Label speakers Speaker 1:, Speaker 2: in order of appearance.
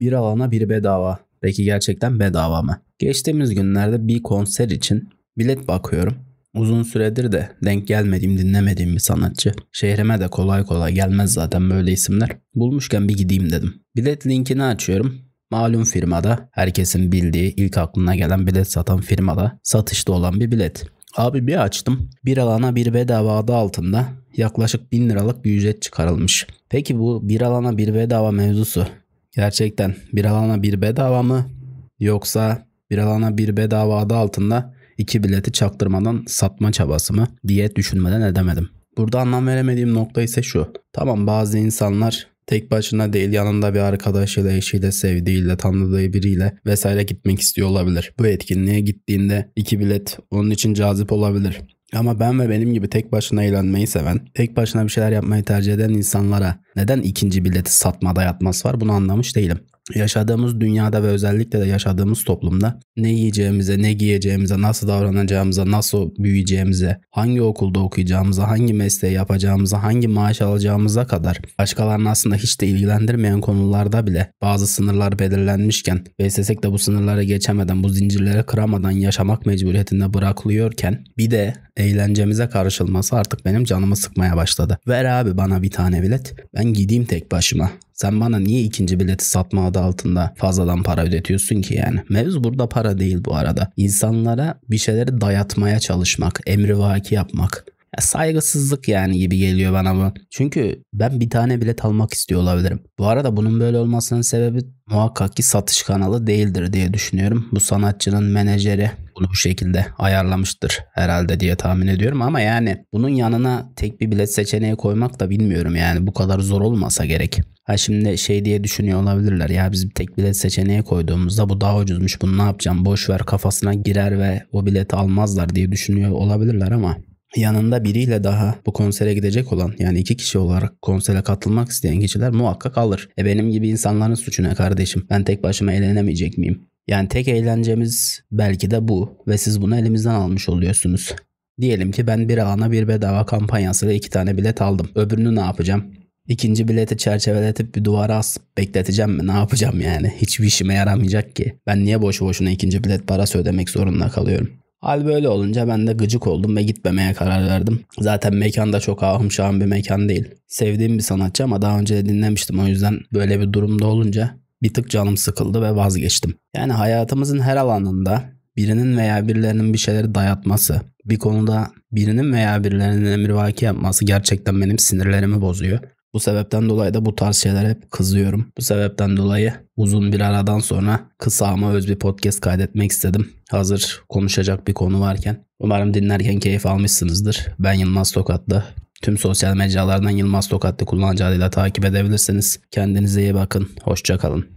Speaker 1: Bir alana bir bedava. Peki gerçekten bedava mı? Geçtiğimiz günlerde bir konser için bilet bakıyorum. Uzun süredir de denk gelmediğim dinlemediğim bir sanatçı. Şehrime de kolay kolay gelmez zaten böyle isimler. Bulmuşken bir gideyim dedim. Bilet linkini açıyorum. Malum firmada herkesin bildiği ilk aklına gelen bilet satan firmada satışta olan bir bilet. Abi bir açtım. Bir alana bir bedava adı altında yaklaşık 1000 liralık bir ücret çıkarılmış. Peki bu bir alana bir bedava mevzusu gerçekten bir alana bir bedava mı yoksa bir alana bir bedava adı altında iki bileti çaktırmadan satma çabası mı diye düşünmeden edemedim. Burada anlam veremediğim nokta ise şu. Tamam bazı insanlar tek başına değil yanında bir arkadaşıyla, eşiyle, sevdiğiyle, tanıdığı biriyle vesaire gitmek istiyor olabilir. Bu etkinliğe gittiğinde iki bilet onun için cazip olabilir. Ama ben ve benim gibi tek başına eğlenmeyi seven, tek başına bir şeyler yapmayı tercih eden insanlara neden ikinci bileti satmada yatması var bunu anlamış değilim yaşadığımız dünyada ve özellikle de yaşadığımız toplumda ne yiyeceğimize, ne giyeceğimize, nasıl davranacağımıza, nasıl büyüyeceğimize, hangi okulda okuyacağımıza, hangi mesleği yapacağımıza, hangi maaş alacağımıza kadar başkalarını aslında hiç de ilgilendirmeyen konularda bile bazı sınırlar belirlenmişken ve istesek de bu sınırları geçemeden, bu zincirleri kıramadan yaşamak mecburiyetinde bırakılıyorken bir de eğlencemize karışılması artık benim canımı sıkmaya başladı. Ver abi bana bir tane bilet. Ben gideyim tek başıma. Sen bana niye ikinci bileti satma adı altında fazladan para ödetiyorsun ki yani? Mevzu burada para değil bu arada. İnsanlara bir şeyleri dayatmaya çalışmak, emrivaki yapmak. Ya saygısızlık yani gibi geliyor bana bu. Çünkü ben bir tane bilet almak istiyor olabilirim. Bu arada bunun böyle olmasının sebebi muhakkak ki satış kanalı değildir diye düşünüyorum. Bu sanatçının menajeri bunu bu şekilde ayarlamıştır herhalde diye tahmin ediyorum ama yani bunun yanına tek bir bilet seçeneği koymak da bilmiyorum yani bu kadar zor olmasa gerek. Ha şimdi şey diye düşünüyor olabilirler ya biz tek bilet seçeneği koyduğumuzda bu daha ucuzmuş bunu ne yapacağım boş ver kafasına girer ve o bileti almazlar diye düşünüyor olabilirler ama yanında biriyle daha bu konsere gidecek olan yani iki kişi olarak konsere katılmak isteyen kişiler muhakkak alır. E benim gibi insanların suçuna kardeşim ben tek başıma eğlenemeyecek miyim? Yani tek eğlencemiz belki de bu ve siz bunu elimizden almış oluyorsunuz. Diyelim ki ben bir alana bir bedava kampanyasıyla iki tane bilet aldım. Öbürünü ne yapacağım? İkinci bileti çerçeveletip bir duvara asıp bekleteceğim mi? Ne yapacağım yani? Hiçbir işime yaramayacak ki. Ben niye boşu boşuna ikinci bilet parası ödemek zorunda kalıyorum? Hal böyle olunca ben de gıcık oldum ve gitmemeye karar verdim. Zaten mekan da çok ahım şahım bir mekan değil. Sevdiğim bir sanatçı ama daha önce de dinlemiştim o yüzden böyle bir durumda olunca bir tık canım sıkıldı ve vazgeçtim. Yani hayatımızın her alanında birinin veya birilerinin bir şeyleri dayatması, bir konuda birinin veya birilerinin emrivaki yapması gerçekten benim sinirlerimi bozuyor. Bu sebepten dolayı da bu tarz şeyler hep kızıyorum. Bu sebepten dolayı uzun bir aradan sonra kısa ama öz bir podcast kaydetmek istedim. Hazır konuşacak bir konu varken. Umarım dinlerken keyif almışsınızdır. Ben Yılmaz Tokatlı. Tüm sosyal mecralardan Yılmaz Tokatlı kullanıcı adıyla takip edebilirsiniz. Kendinize iyi bakın. Hoşçakalın.